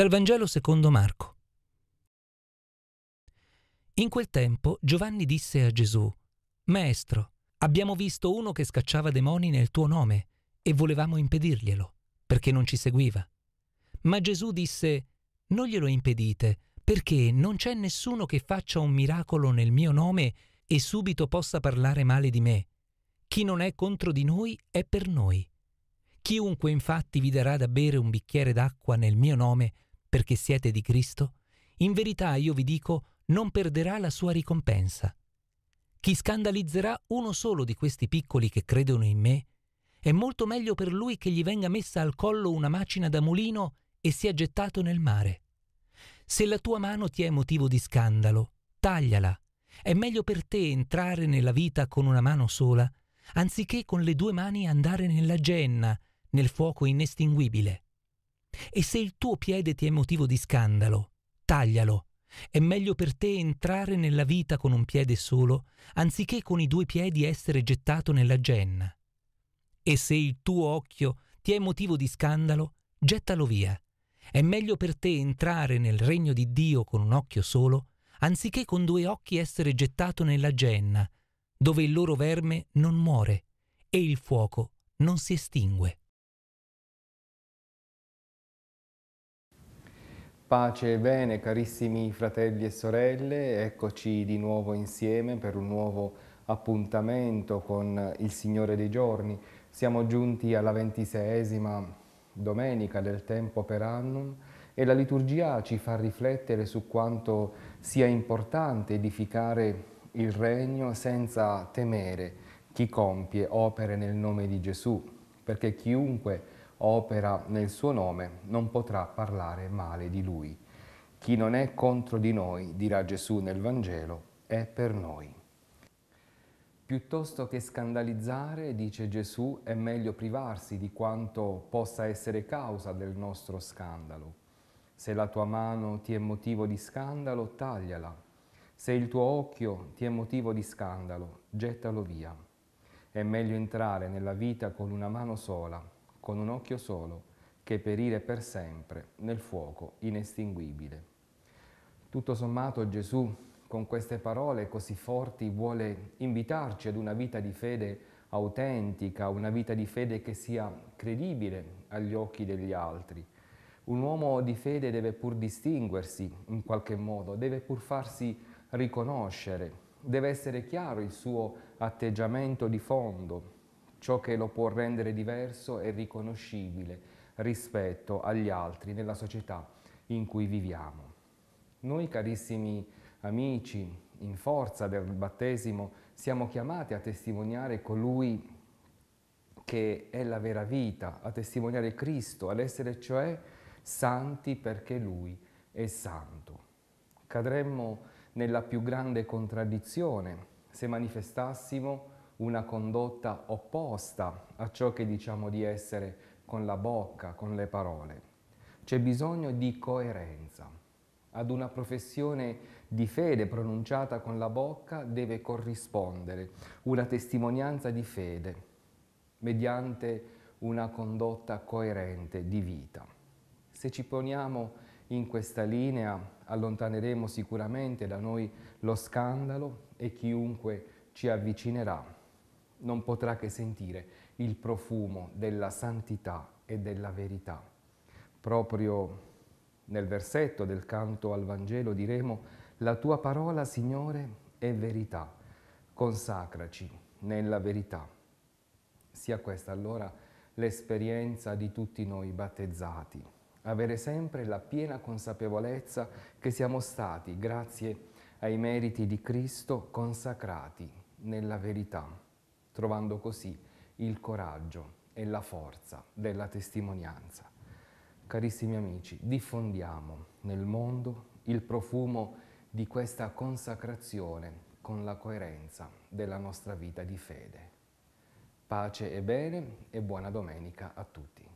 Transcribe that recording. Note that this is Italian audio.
Dal Vangelo secondo Marco. In quel tempo Giovanni disse a Gesù, Maestro, abbiamo visto uno che scacciava demoni nel tuo nome e volevamo impedirglielo, perché non ci seguiva. Ma Gesù disse, Non glielo impedite, perché non c'è nessuno che faccia un miracolo nel mio nome e subito possa parlare male di me. Chi non è contro di noi è per noi. Chiunque infatti vi darà da bere un bicchiere d'acqua nel mio nome perché siete di Cristo, in verità io vi dico, non perderà la sua ricompensa. Chi scandalizzerà uno solo di questi piccoli che credono in me, è molto meglio per lui che gli venga messa al collo una macina da mulino e sia gettato nel mare. Se la tua mano ti è motivo di scandalo, tagliala. È meglio per te entrare nella vita con una mano sola, anziché con le due mani andare nella genna, nel fuoco inestinguibile. E se il tuo piede ti è motivo di scandalo, taglialo. È meglio per te entrare nella vita con un piede solo, anziché con i due piedi essere gettato nella genna. E se il tuo occhio ti è motivo di scandalo, gettalo via. È meglio per te entrare nel regno di Dio con un occhio solo, anziché con due occhi essere gettato nella genna, dove il loro verme non muore e il fuoco non si estingue. Pace e bene, carissimi fratelli e sorelle, eccoci di nuovo insieme per un nuovo appuntamento con il Signore dei giorni. Siamo giunti alla ventiseesima domenica del tempo per annum e la liturgia ci fa riflettere su quanto sia importante edificare il regno senza temere chi compie opere nel nome di Gesù, perché chiunque opera nel suo nome non potrà parlare male di lui. Chi non è contro di noi, dirà Gesù nel Vangelo, è per noi. Piuttosto che scandalizzare, dice Gesù, è meglio privarsi di quanto possa essere causa del nostro scandalo. Se la tua mano ti è motivo di scandalo, tagliala. Se il tuo occhio ti è motivo di scandalo, gettalo via. È meglio entrare nella vita con una mano sola con un occhio solo, che perire per sempre nel fuoco inestinguibile. Tutto sommato Gesù, con queste parole così forti, vuole invitarci ad una vita di fede autentica, una vita di fede che sia credibile agli occhi degli altri. Un uomo di fede deve pur distinguersi in qualche modo, deve pur farsi riconoscere, deve essere chiaro il suo atteggiamento di fondo, ciò che lo può rendere diverso e riconoscibile rispetto agli altri nella società in cui viviamo. Noi carissimi amici, in forza del battesimo, siamo chiamati a testimoniare colui che è la vera vita, a testimoniare Cristo, ad essere cioè santi perché Lui è santo. Cadremmo nella più grande contraddizione se manifestassimo una condotta opposta a ciò che diciamo di essere con la bocca, con le parole. C'è bisogno di coerenza. Ad una professione di fede pronunciata con la bocca deve corrispondere una testimonianza di fede mediante una condotta coerente di vita. Se ci poniamo in questa linea allontaneremo sicuramente da noi lo scandalo e chiunque ci avvicinerà non potrà che sentire il profumo della santità e della verità. Proprio nel versetto del canto al Vangelo diremo, la tua parola, Signore, è verità, consacraci nella verità. Sia questa allora l'esperienza di tutti noi battezzati, avere sempre la piena consapevolezza che siamo stati, grazie ai meriti di Cristo, consacrati nella verità trovando così il coraggio e la forza della testimonianza. Carissimi amici, diffondiamo nel mondo il profumo di questa consacrazione con la coerenza della nostra vita di fede. Pace e bene e buona domenica a tutti.